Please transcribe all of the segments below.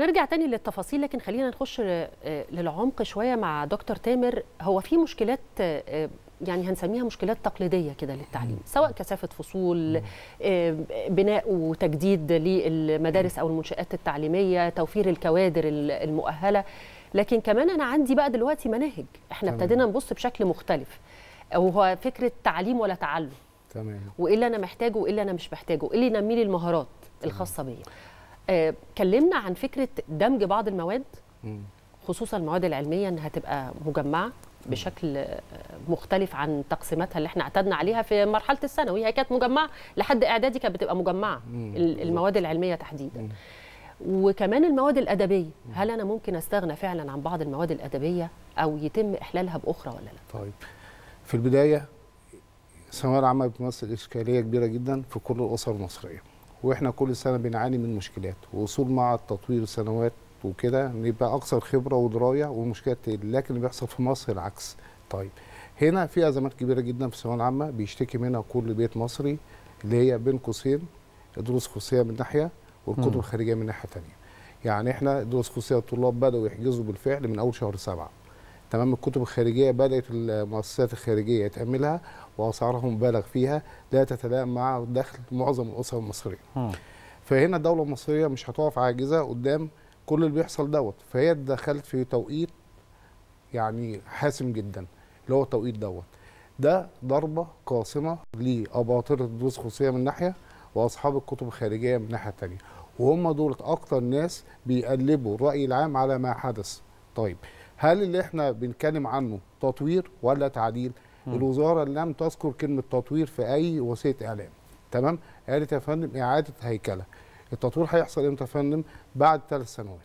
نرجع تاني للتفاصيل لكن خلينا نخش آه، للعمق شويه مع دكتور تامر هو في مشكلات آه، يعني هنسميها مشكلات تقليديه كده للتعليم سواء كثافه فصول آه، بناء وتجديد للمدارس او المنشات التعليميه توفير الكوادر المؤهله لكن كمان انا عندي بقى دلوقتي مناهج احنا ابتدينا نبص بشكل مختلف وهو فكره تعليم ولا تعلم تمام وايه اللي انا محتاجه وايه اللي انا مش محتاجه ايه اللي ينمي لي المهارات الخاصه بيا آه كلمنا عن فكره دمج بعض المواد خصوصا المواد العلميه انها تبقى مجمعه بشكل آه، مختلف عن تقسيماتها اللي احنا اعتدنا عليها في مرحله الثانوي هي كانت مجمعه لحد اعدادي كانت بتبقى مجمعه المواد العلميه تحديدا وكمان المواد الادبيه هل انا ممكن استغنى فعلا عن بعض المواد الادبيه او يتم احلالها باخرى ولا لا طيب في البدايه الثانويه العامه بتمثل اشكاليه كبيره جدا في كل الاسر المصريه واحنا كل سنه بنعاني من مشكلات وصول مع التطوير سنوات وكده نبقى اكثر خبره ودرايه والمشكله تقل لكن اللي بيحصل في مصر العكس طيب هنا في ازمات كبيره جدا في الثانويه العامه بيشتكي منها كل بيت مصري اللي هي بين قوسين دروس خصوصيه من ناحيه والكتب الخارجيه من ناحيه ثانيه يعني احنا دروس خصوصيه الطلاب بداوا يحجزوا بالفعل من اول شهر سبعه تمام الكتب الخارجيه بدات المؤسسات الخارجيه تعملها واسعارها مبالغ فيها لا تتلائم مع دخل معظم الاسر المصريه. م. فهنا الدوله المصريه مش هتقف عاجزه قدام كل اللي بيحصل دوت فهي دخلت في توقيت يعني حاسم جدا اللي هو التوقيت دوت ده ضربه قاصمه لاباطره الدروس الخصوصيه من ناحيه واصحاب الكتب الخارجيه من الناحيه الثانيه وهم دول اكتر ناس بيقلبوا الراي العام على ما حدث طيب هل اللي احنا بنتكلم عنه تطوير ولا تعديل مم. الوزاره لم تذكر كلمه تطوير في اي وسيله اعلام تمام قالت يا فندم اعاده هيكله التطوير هيحصل امتى يا فندم بعد ثلاث سنوات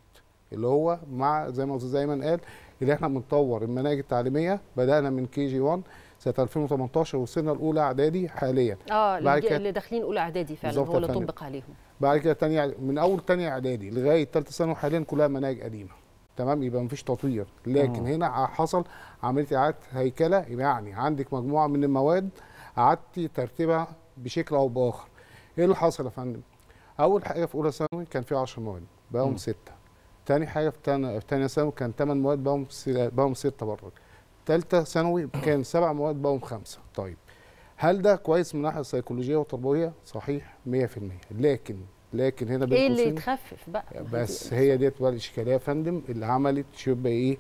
اللي هو مع زي ما زي ما قال اللي احنا بنطور المناهج التعليميه بدانا من كي جي 1 سنه 2018 وصلنا الاولى اعدادي حاليا اه اللي, كت... اللي داخلين اولى اعدادي فعلا هو اللي طبق عليهم بعد كده تانية من اول ثانيه اعدادي لغايه ثالثه ثانوي حاليا كلها مناهج قديمه تمام يبقى مفيش تطوير لكن أوه. هنا حصل عمليه اعاده هيكله يعني عندك مجموعه من المواد قعدتي ترتيبها بشكل او باخر ايه اللي حصل يا فندم اول حاجه في اولى ثانوي كان في 10 مواد بقوا سته ثاني حاجه في ثانيه ثانوي كان 8 مواد بقوا بقوا سته برضه ثالثه ثانوي كان سبع مواد بقوا خمسه طيب هل ده كويس من ناحيه السيكولوجيه والتربويه صحيح 100% لكن لكن هنا ايه اللي يتخفف بقى بس هي ديت بقى الاشكاليه يا فندم اللي عملت شبه ايه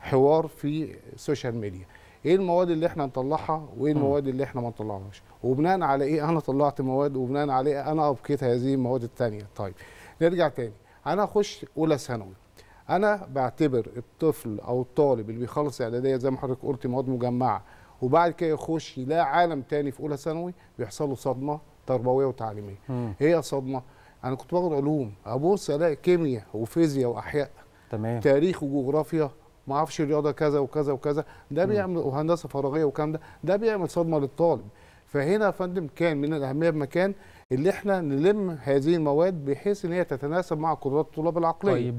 حوار في السوشيال ميديا ايه المواد اللي احنا نطلعها وايه المواد اللي احنا ما نطلعهاش وبناء على ايه انا طلعت مواد وبناء على ايه انا ابقيت هذه المواد الثانيه طيب نرجع تاني انا اخش اولى ثانوي انا بعتبر الطفل او الطالب اللي بيخلص اعداديه زي ما حضرتك قلت مواد مجمعه وبعد كده يخش يلاقي عالم تاني في اولى ثانوي بيحصل له صدمه تربويه وتعليميه مم. هي صدمه انا كنت باخد علوم ابص الاقي كيمياء وفيزياء واحياء تمام تاريخ وجغرافيا ما اعرفش رياضه كذا وكذا وكذا ده بيعمل وهندسه فراغيه والكلام ده ده بيعمل صدمه للطالب فهنا يا فندم كان من الاهميه بمكان اللي احنا نلم هذه المواد بحيث ان هي تتناسب مع قدرات الطلاب العقليه طيب